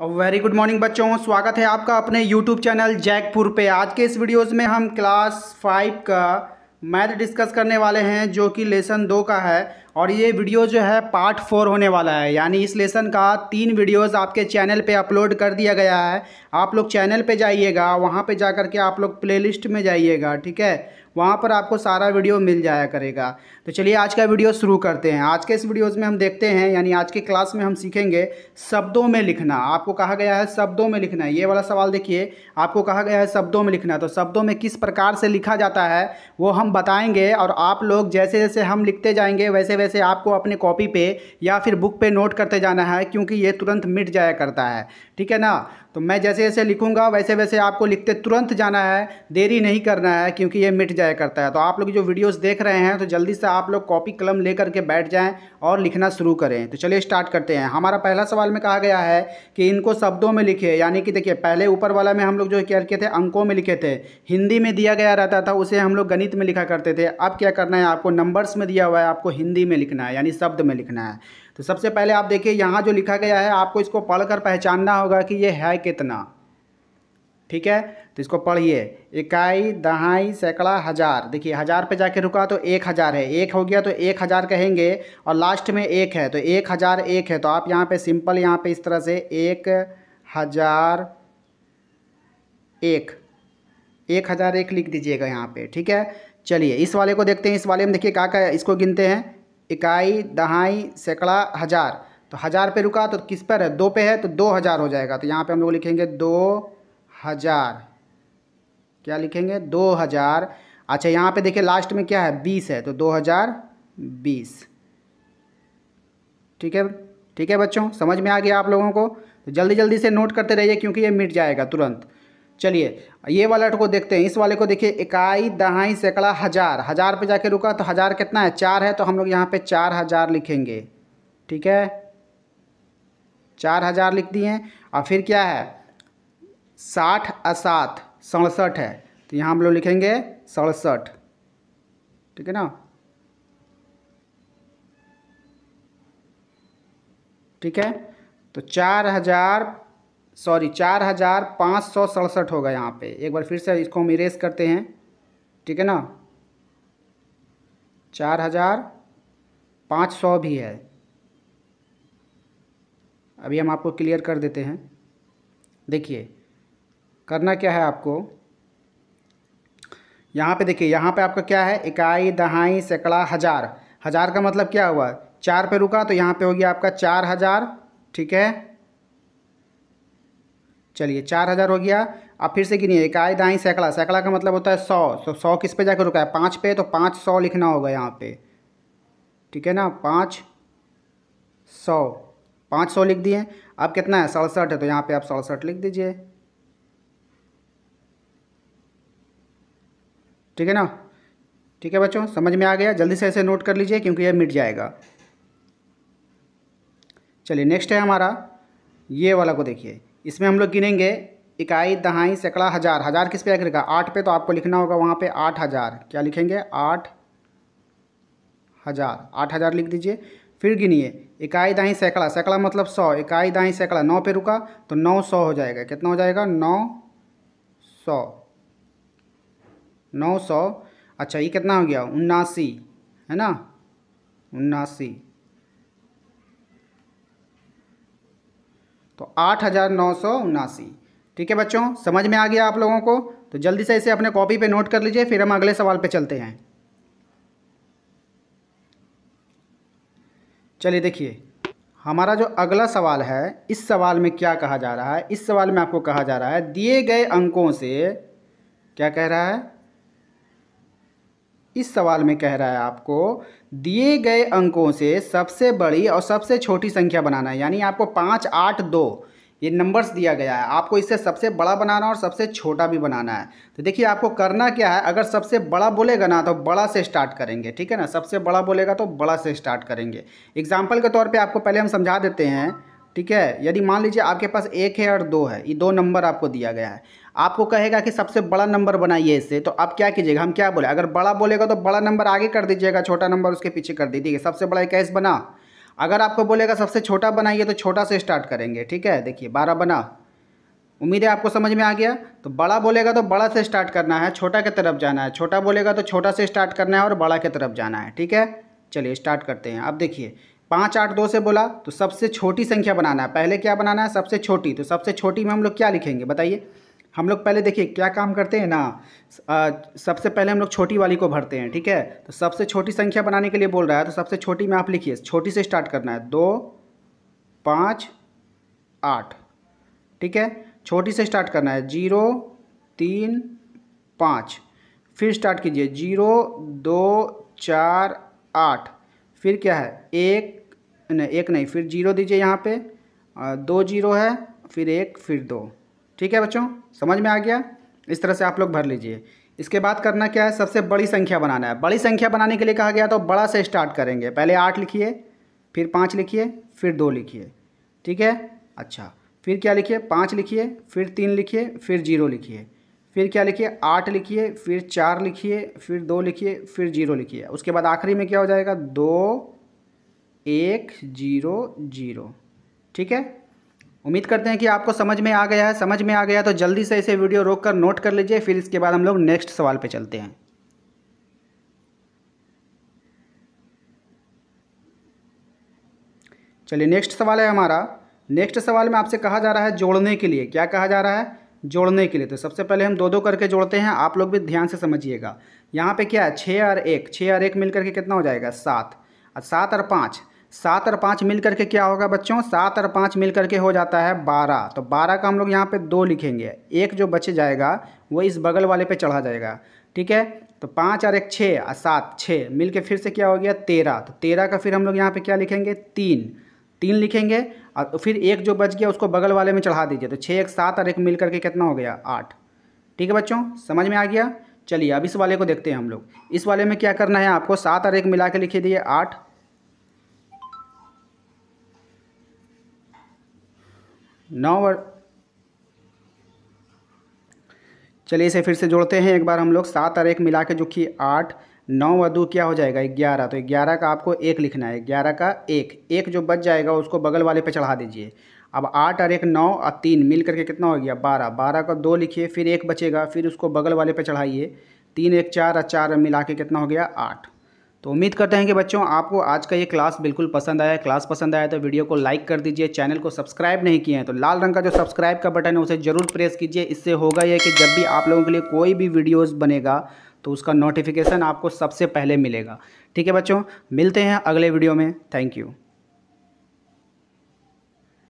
very good morning बच्चों स्वागत है आपका अपने यूट्यूब चैनल जैकपुर पे आज के इस वीडियोस में हम क्लास फाइव का मैथ डिस्कस करने वाले हैं जो कि लेसन दो का है और ये वीडियो जो है पार्ट फोर होने वाला है यानी इस लेसन का तीन वीडियोस आपके चैनल पे अपलोड कर दिया गया है आप लोग चैनल पे जाइएगा वहाँ पे जा के आप लोग प्लेलिस्ट में जाइएगा ठीक है वहाँ पर आपको सारा वीडियो मिल जाया करेगा तो चलिए आज का वीडियो शुरू करते हैं आज के इस वीडियोज़ में हम देखते हैं यानी आज के क्लास में हम सीखेंगे शब्दों में लिखना आपको कहा गया है शब्दों में लिखना ये वाला सवाल देखिए आपको कहा गया है शब्दों में लिखना तो शब्दों में किस प्रकार से लिखा जाता है वो हम बताएंगे और आप लोग जैसे जैसे हम लिखते जाएंगे वैसे वैसे आपको अपने कॉपी पे या फिर बुक पे नोट करते जाना है क्योंकि ये तुरंत मिट जाया करता है ठीक है ना तो मैं जैसे जैसे लिखूंगा वैसे वैसे आपको लिखते तुरंत जाना है देरी नहीं करना है क्योंकि ये मिट जाया करता है तो आप लोग जो वीडियोज़ देख रहे हैं तो जल्दी से आप लोग कॉपी कलम ले करके बैठ जाएँ और लिखना शुरू करें तो चलिए स्टार्ट करते हैं हमारा पहला सवाल में कहा गया है कि इनको शब्दों में लिखे यानी कि देखिए पहले ऊपर वाला में हम लोग जो क्या लिखे थे अंकों में लिखे थे हिंदी में दिया गया रहता था उसे हम लोग गणित में लिखा करते थे अब क्या करना है आपको नंबर्स में दिया हुआ है आपको हिंदी में लिखना है यानी शब्द में लिखना है तो सबसे पहले आप देखिए यहाँ जो लिखा गया है आपको इसको पढ़कर पहचानना होगा कि ये है कितना ठीक है तो इसको पढ़िए इकाई दहाई सैकड़ा हज़ार देखिए हज़ार पे जाके रुका तो एक हज़ार है एक हो गया तो एक हज़ार कहेंगे और लास्ट में एक है तो एक हज़ार एक है तो आप यहाँ पे सिंपल यहाँ पे इस तरह से एक हज़ार एक एक हज़ार एक लिख दीजिएगा यहाँ पे ठीक है चलिए इस वाले को देखते हैं इस वाले में देखिए क्या क्या इसको गिनते हैं इकाई दहाई सैकड़ा हज़ार तो हज़ार पे रुका तो किस पर है दो पे है तो दो हज़ार हो जाएगा तो यहाँ पे हम लोग लिखेंगे दो हज़ार क्या लिखेंगे दो हज़ार अच्छा यहाँ पे देखिए लास्ट में क्या है बीस है तो दो हज़ार बीस ठीक है ठीक है बच्चों समझ में आ गया आप लोगों को तो जल्दी जल्दी से नोट करते रहिए क्योंकि ये मिट जाएगा तुरंत चलिए ये वाले को देखते हैं इस वाले को देखिए इकाई दहाई सैकड़ा हज़ार हज़ार पे जाके रुका तो हज़ार कितना है चार है तो हम लोग यहाँ पे चार हज़ार लिखेंगे ठीक है चार हज़ार लिख दिए और फिर क्या है साठ असात सड़सठ है तो यहाँ हम लोग लिखेंगे सड़सठ ठीक है ना ठीक है तो चार हज़ार सॉरी चार हज़ार पाँच सौ सड़सठ होगा यहाँ पे एक बार फिर से इसको हम इरेज करते हैं ठीक है ना चार हज़ार पाँच सौ भी है अभी हम आपको क्लियर कर देते हैं देखिए करना क्या है आपको यहाँ पे देखिए यहाँ पे आपका क्या है इकाई दहाई सैकड़ा हज़ार हज़ार का मतलब क्या हुआ चार पे रुका तो यहाँ पे हो गया आपका चार हज़ार ठीक है चलिए चार हज़ार हो गया अब फिर से गिनिए इकाई दाई सैकड़ा सैकड़ा का मतलब होता है सौ तो सौ किस पे जाकर रुका है पाँच पे तो पाँच सौ लिखना होगा यहाँ पे ठीक है ना पाँच सौ पाँच सौ लिख दिए अब कितना है सड़सठ है तो यहाँ पे आप सड़सठ लिख दीजिए ठीक है ना ठीक है बच्चों समझ में आ गया जल्दी से ऐसे नोट कर लीजिए क्योंकि यह मिट जाएगा चलिए नेक्स्ट है हमारा ये वाला को देखिए इसमें हम लोग गिनेंगे इकाई दहाई सैकड़ा हज़ार हज़ार किस पे आकर लिखा आठ पे तो आपको लिखना होगा वहाँ पे आठ हज़ार क्या लिखेंगे आठ हज़ार आठ हज़ार लिख दीजिए फिर गिनिए इकाई दाई सैकड़ा सैकड़ा मतलब सौ इकाई दाई सैकड़ा नौ पे रुका तो नौ सौ हो जाएगा कितना हो जाएगा नौ सौ नौ सौ अच्छा ये कितना हो गया उन्नासी है ना उन्नासी तो आठ हज़ार नौ सौ उनासी ठीक है बच्चों समझ में आ गया आप लोगों को तो जल्दी से इसे अपने कॉपी पे नोट कर लीजिए फिर हम अगले सवाल पे चलते हैं चलिए देखिए हमारा जो अगला सवाल है इस सवाल में क्या कहा जा रहा है इस सवाल में आपको कहा जा रहा है दिए गए अंकों से क्या कह रहा है इस सवाल में कह रहा है आपको दिए गए अंकों से सबसे बड़ी और सबसे छोटी संख्या बनाना है यानी आपको पाँच आठ दो ये नंबर्स दिया गया है आपको इससे सबसे बड़ा बनाना है और सबसे छोटा भी बनाना है तो देखिए आपको करना क्या है अगर सबसे बड़ा बोलेगा ना तो बड़ा से स्टार्ट करेंगे ठीक है ना सबसे बड़ा बोलेगा तो बड़ा से स्टार्ट करेंगे एग्जाम्पल के तौर पर आपको पहले हम समझा देते हैं ठीक है यदि मान लीजिए आपके पास एक है और दो है ये दो नंबर आपको दिया गया है आपको कहेगा कि सबसे बड़ा नंबर बनाइए इससे तो आप क्या कीजिएगा हम क्या बोले अगर बड़ा बोलेगा तो बड़ा नंबर आगे कर दीजिएगा छोटा नंबर उसके पीछे कर दीजिएगा सबसे बड़ा कैस बना अगर आपको बोलेगा सबसे छोटा बनाइए तो छोटा से स्टार्ट करेंगे ठीक है देखिए बारह बना उम्मीद है आपको समझ में आ गया तो बड़ा बोलेगा तो बड़ा से स्टार्ट करना है छोटा की तरफ जाना है छोटा बोलेगा तो छोटा से स्टार्ट करना है और बड़ा की तरफ जाना है ठीक है चलिए स्टार्ट करते हैं अब देखिए पाँच आठ दो से बोला तो सबसे छोटी संख्या बनाना है पहले क्या बनाना है सबसे छोटी तो सबसे छोटी में हम लोग क्या लिखेंगे बताइए हम लोग पहले देखिए क्या काम करते हैं ना आ, सबसे पहले हम लोग छोटी वाली को भरते हैं ठीक है तो सबसे छोटी संख्या बनाने के लिए बोल रहा है तो सबसे छोटी में आप लिखिए छोटी से स्टार्ट करना है दो पाँच आठ ठीक है छोटी से स्टार्ट करना है जीरो तीन पाँच फिर स्टार्ट कीजिए जीरो दो चार आठ फिर क्या है एक नहीं एक नहीं फिर जीरो दीजिए यहाँ पे दो जीरो है फिर एक फिर दो ठीक है बच्चों समझ में आ गया इस तरह से आप लोग भर लीजिए इसके बाद करना क्या है सबसे बड़ी संख्या बनाना है बड़ी संख्या बनाने के लिए कहा गया तो बड़ा से स्टार्ट करेंगे पहले आठ लिखिए फिर पाँच लिखिए फिर दो लिखिए ठीक है अच्छा फिर क्या लिखिए पाँच लिखिए फिर तीन लिखिए फिर जीरो लिखिए फिर क्या लिखिए आठ लिखिए फिर चार लिखिए फिर दो लिखिए फिर जीरो लिखिए उसके बाद आखिरी में क्या हो जाएगा दो एक जीरो जीरो ठीक है उम्मीद करते हैं कि आपको समझ में आ गया है समझ में आ गया तो जल्दी से इसे वीडियो रोक कर नोट कर लीजिए फिर इसके बाद हम लोग नेक्स्ट सवाल पे चलते हैं चलिए नेक्स्ट सवाल है हमारा नेक्स्ट सवाल में आपसे कहा जा रहा है जोड़ने के लिए क्या कहा जा रहा है जोड़ने के लिए तो सबसे पहले हम दो दो करके जोड़ते हैं आप लोग भी ध्यान से समझिएगा यहाँ पे क्या है छः और एक छः और एक मिल करके कितना हो जाएगा सात और सात और पाँच सात और पाँच मिल करके क्या होगा बच्चों सात और पाँच मिल करके हो जाता है बारह तो बारह का हम लोग यहाँ पे दो लिखेंगे एक जो बच जाएगा वो इस बगल वाले पे चढ़ा जाएगा ठीक है तो पाँच और एक छः और सात छः मिल फिर से क्या हो गया तेरह तो तेरह का फिर हम लोग यहाँ पे क्या लिखेंगे तीन तीन लिखेंगे और फिर एक जो बच गया उसको बगल वाले में चढ़ा दीजिए तो छः एक सात और एक मिल करके कितना हो गया आठ ठीक है बच्चों समझ में आ गया चलिए अब इस वाले को देखते हैं हम लोग इस वाले में क्या करना है आपको सात और एक मिला के लिखे दिए आठ नौ और चलिए इसे फिर से जोड़ते हैं एक बार हम लोग सात और एक मिला के जो कि आठ नौ व दो क्या हो जाएगा ग्यारह तो ग्यारह का आपको एक लिखना है ग्यारह का एक एक जो बच जाएगा उसको बगल वाले पे चढ़ा दीजिए अब आठ और एक नौ और तीन मिल करके कितना हो गया बारह बारह का दो लिखिए फिर एक बचेगा फिर उसको बगल वाले पे चढ़ाइए तीन एक चार और चार मिला के कितना हो गया आठ तो उम्मीद करते हैं कि बच्चों आपको आज का ये क्लास बिल्कुल पसंद आया क्लास पसंद आया तो वीडियो को लाइक कर दीजिए चैनल को सब्सक्राइब नहीं किए हैं तो लाल रंग का जो सब्सक्राइब का बटन है उसे ज़रूर प्रेस कीजिए इससे होगा यह कि जब भी आप लोगों के लिए कोई भी वीडियोज़ बनेगा तो उसका नोटिफिकेशन आपको सबसे पहले मिलेगा ठीक है बच्चों मिलते हैं अगले वीडियो में थैंक यू